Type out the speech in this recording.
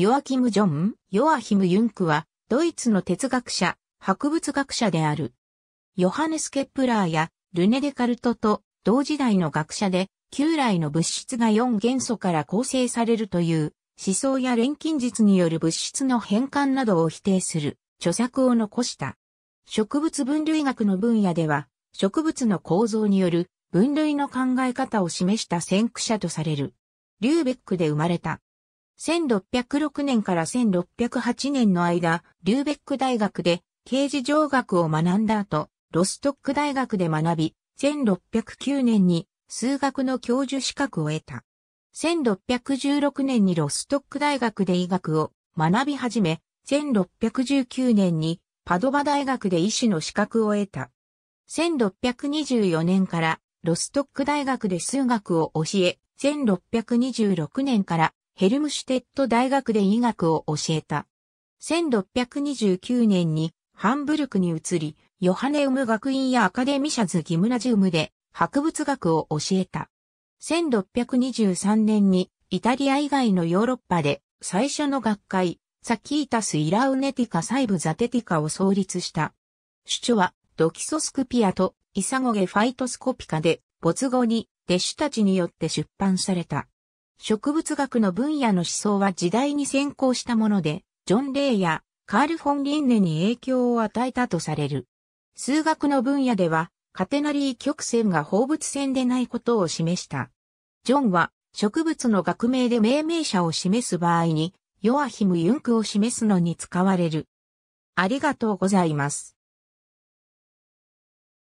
ヨアキム・ジョン、ヨアヒム・ユンクは、ドイツの哲学者、博物学者である。ヨハネス・ケプラーやルネ・デカルトと同時代の学者で、旧来の物質が4元素から構成されるという思想や錬金術による物質の変換などを否定する著作を残した。植物分類学の分野では、植物の構造による分類の考え方を示した先駆者とされる。リューベックで生まれた。1606年から1608年の間、リューベック大学で刑事上学を学んだ後、ロストック大学で学び、1609年に数学の教授資格を得た。1616年にロストック大学で医学を学び始め、1619年にパドバ大学で医師の資格を得た。1624年からロストック大学で数学を教え、1626年からヘルムシュテット大学で医学を教えた。1629年にハンブルクに移り、ヨハネウム学院やアカデミシャズ・ギムナジウムで博物学を教えた。1623年にイタリア以外のヨーロッパで最初の学会、サキータス・イラウネティカ・サイブ・ザテティカを創立した。主張はドキソスクピアとイサゴゲ・ファイトスコピカで没後に弟子たちによって出版された。植物学の分野の思想は時代に先行したもので、ジョン・レイやカール・フォン・リンネに影響を与えたとされる。数学の分野では、カテナリー曲線が放物線でないことを示した。ジョンは植物の学名で命名者を示す場合に、ヨアヒム・ユンクを示すのに使われる。ありがとうございます。